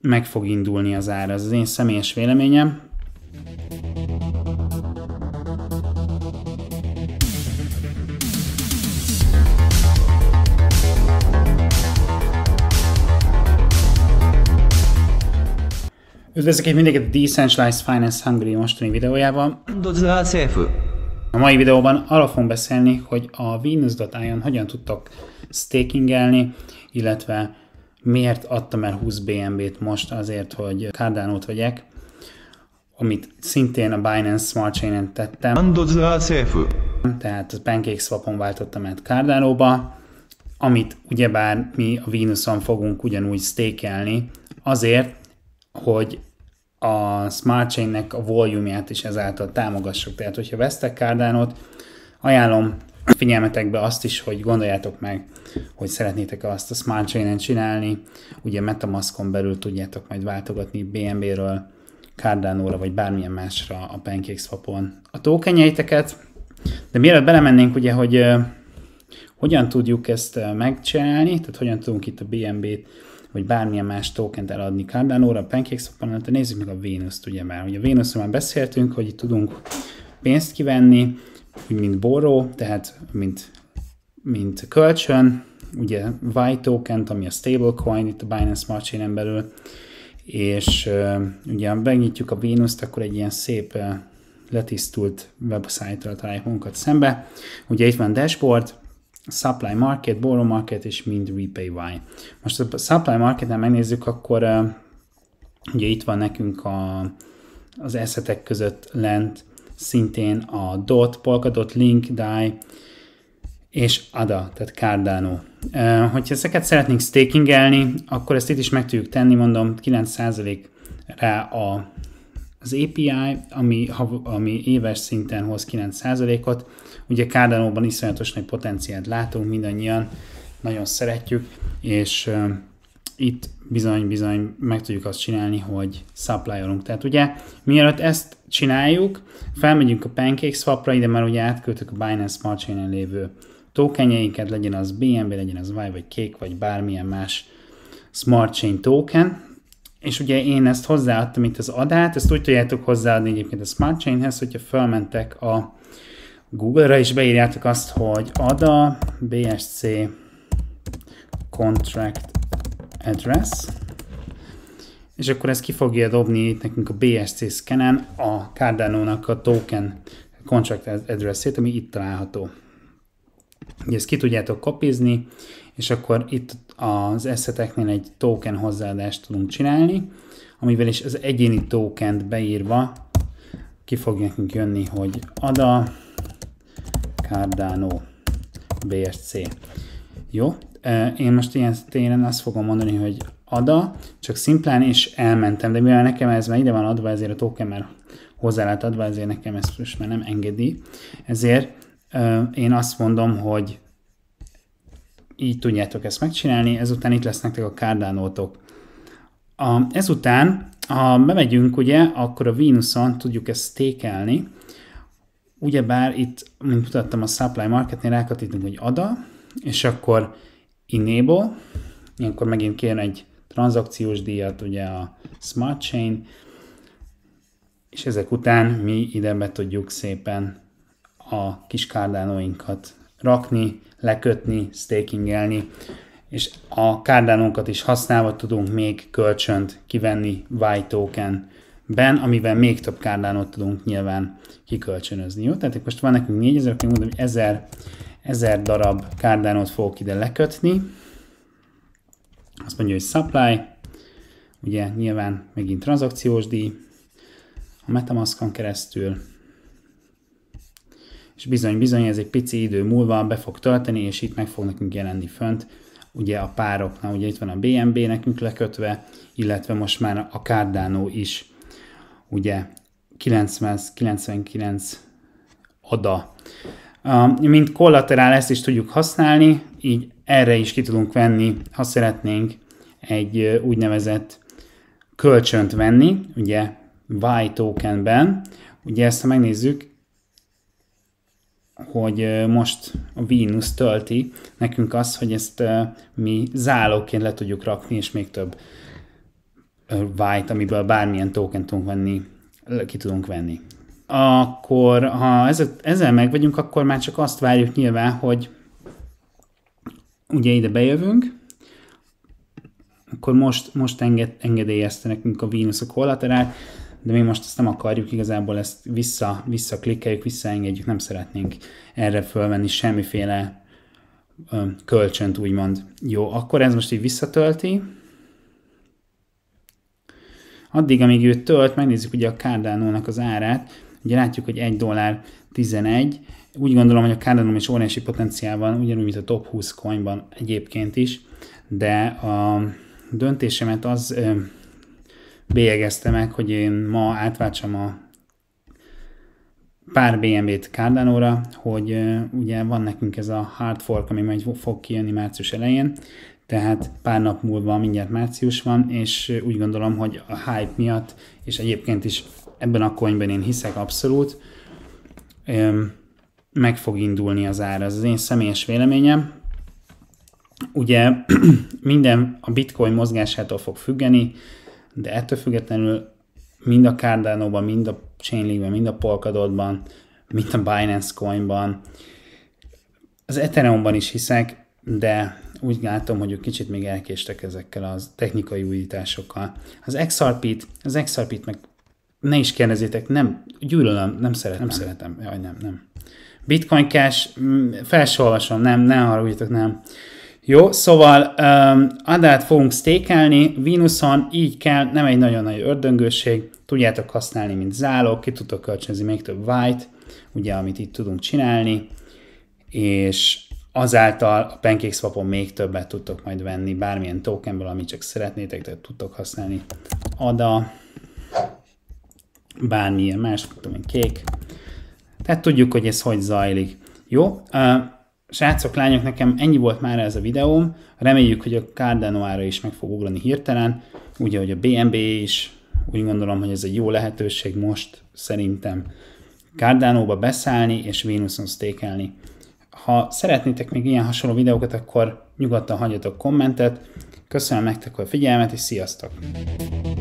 meg fog indulni az ára. Ez az én személyes véleményem. Üdvözlök mindenkit a Decentralized Finance Hungary mostani videójában. A mai videóban arra fogunk beszélni, hogy a Venus.io-n hogyan tudtok stakingelni, illetve miért adtam el 20 BNB-t most azért, hogy Cardano-t vegyek, amit szintén a Binance Smart Chain-en tettem. Tehát a PancakeSwap-on váltottam át Cardano-ba, amit ugyebár mi a Venus-on fogunk ugyanúgy stékelni, azért, hogy a Smart Chain-nek a volumját is ezáltal támogassuk. Tehát, hogyha vesztek Cardano-t, ajánlom figyelmetekbe azt is, hogy gondoljátok meg, hogy szeretnétek azt a Smart chain csinálni. Ugye Metamaskon belül tudjátok majd váltogatni BNB-ről, Cardano-ra vagy bármilyen másra a pancakeswap a tokenjeiteket. De mielőtt belemennénk, ugye, hogy hogyan tudjuk ezt megcsinálni, tehát hogyan tudunk itt a BNB-t vagy bármilyen más tokent eladni Cardano-ra, pancakeswap Swapon, de hát nézzük meg a Venus-t ugye már. Ugye a Venus-ről már beszéltünk, hogy itt tudunk pénzt kivenni, mint borró, tehát mint, mint kölcsön, ugye white token ami a stablecoin itt a Binance Smart chain belül, és uh, ugye ha megnyitjuk a venus akkor egy ilyen szép uh, letisztult websájttal találjuk magunkat szembe. Ugye itt van dashboard, supply market, borrow market és mind repay y. Most a supply marketnál megnézzük, akkor uh, ugye itt van nekünk a, az eszetek között lent szintén a DOT, Polkadot, Link, DAI és ADA, tehát Cardano. Hogyha ezeket szeretnénk stakingelni, akkor ezt itt is meg tudjuk tenni, mondom 9%-ra a, az API, ami, ami éves szinten hoz 9%-ot. Ugye Cardano-ban iszonyatos nagy potenciált látunk mindannyian, nagyon szeretjük, és itt bizony-bizony meg tudjuk azt csinálni, hogy supplyolunk. Tehát ugye, mielőtt ezt csináljuk, felmegyünk a Pancake Swapra, ide már ugye átköltök a Binance Smart chain lévő tokenjeinket, legyen az BNB, legyen az Y, vagy Cake, vagy bármilyen más Smart Chain token, és ugye én ezt hozzáadtam itt az adát, ezt úgy tudjátok hozzáadni egyébként a Smart Chainhez, hogyha felmentek a Google-ra, és beírjátok azt, hogy ADA BSC contract address, és akkor ez ki fogja dobni itt nekünk a BSC scanen a Cardano-nak a token contract address-ét, ami itt található. ezt ki tudjátok kopizni, és akkor itt az eszeteknél egy token hozzáadást tudunk csinálni, amivel is az egyéni tokent beírva ki fog nekünk jönni, hogy ADA Cardano BSC. Jó, én most ilyen téren azt fogom mondani, hogy ada, csak szimplán, és elmentem. De mivel nekem ez már ide van adva, ezért a token már hozzá lehet adva, ezért nekem ezt most már nem engedi. Ezért én azt mondom, hogy így tudjátok ezt megcsinálni, ezután itt lesz nektek a kárdánótok. A, ezután, ha bemegyünk, ugye, akkor a Venuson tudjuk ezt tékelni. Ugyebár itt, mint mutattam a supply marketnél, rákatítunk, hogy ada, és akkor enable, ilyenkor megint kér egy tranzakciós díjat, ugye a Smart Chain, és ezek után mi ide be tudjuk szépen a kis kárdánóinkat rakni, lekötni, stakingelni, és a kárdánónkat is használva tudunk még kölcsönt kivenni Y token ben, amivel még több kárdánót tudunk nyilván kikölcsönözni. Jó? Tehát most van nekünk 4000, akkor mondom, hogy 1000 1000 darab kárdánot fogok ide lekötni. Azt mondja, hogy supply, ugye nyilván megint tranzakciós díj, a Metamaskon keresztül, és bizony-bizony ez egy pici idő múlva be fog tölteni, és itt meg fog nekünk jelenni fönt, ugye a pároknál, ugye itt van a BNB nekünk lekötve, illetve most már a Cardano is, ugye 999 ada mint kollaterál ezt is tudjuk használni, így erre is ki tudunk venni, ha szeretnénk egy úgynevezett kölcsönt venni, ugye Y tokenben. Ugye ezt, ha megnézzük, hogy most a Venus tölti nekünk azt, hogy ezt mi zálóként le tudjuk rakni, és még több white, amiből bármilyen token tudunk venni, ki tudunk venni akkor ha ezzel, meg vagyunk, akkor már csak azt várjuk nyilván, hogy ugye ide bejövünk, akkor most, most enged, engedélyezte nekünk a Venus a kollaterált, de mi most ezt nem akarjuk, igazából ezt vissza, vissza visszaengedjük, nem szeretnénk erre fölvenni semmiféle ö, kölcsönt, úgymond. Jó, akkor ez most így visszatölti. Addig, amíg ő tölt, megnézzük ugye a cardano az árát, Ugye látjuk, hogy 1 dollár 11. Úgy gondolom, hogy a Cardano is óriási potenciál van, ugyanúgy, mint a top 20 coinban egyébként is, de a döntésemet az bélyegezte meg, hogy én ma átváltsam a pár BNB-t Cardano-ra, hogy ugye van nekünk ez a hard fork, ami majd fog kijönni március elején, tehát pár nap múlva mindjárt március van, és úgy gondolom, hogy a hype miatt, és egyébként is ebben a coinben én hiszek abszolút, meg fog indulni az ára. Ez az én személyes véleményem. Ugye minden a bitcoin mozgásától fog függeni, de ettől függetlenül mind a cardano mind a chainlink mind a polkadot mind a Binance Coin-ban, az Ethereum-ban is hiszek, de úgy látom, hogy ők kicsit még elkéstek ezekkel a technikai újításokkal. Az XRP-t, az XRP-t meg ne is kérdezzétek, nem, gyűlölöm, nem szeretem. Nem szeretem, jaj, nem, nem. Bitcoin Cash, mm, felsolvasom, nem, ne haragudjatok, nem. Jó, szóval um, adát fogunk stékelni, Venuson így kell, nem egy nagyon nagy ördöngőség, tudjátok használni, mint zálog, ki tudtok kölcsönözni még több white, ugye, amit itt tudunk csinálni, és Azáltal a PancakeSwap-on még többet tudtok majd venni bármilyen tokenből, amit csak szeretnétek, tehát tudtok használni ADA, bármilyen más, tudom én, kék. Tehát tudjuk, hogy ez hogy zajlik. Jó, srácok, lányok, nekem ennyi volt már ez a videóm. Reméljük, hogy a Cardano is meg fog ugrani hirtelen. Ugye, hogy a BNB is, úgy gondolom, hogy ez egy jó lehetőség most szerintem Cardano-ba beszállni és Venuson stékelni. Ha szeretnétek még ilyen hasonló videókat, akkor nyugodtan hagyjatok kommentet. Köszönöm nektek a figyelmet, és sziasztok!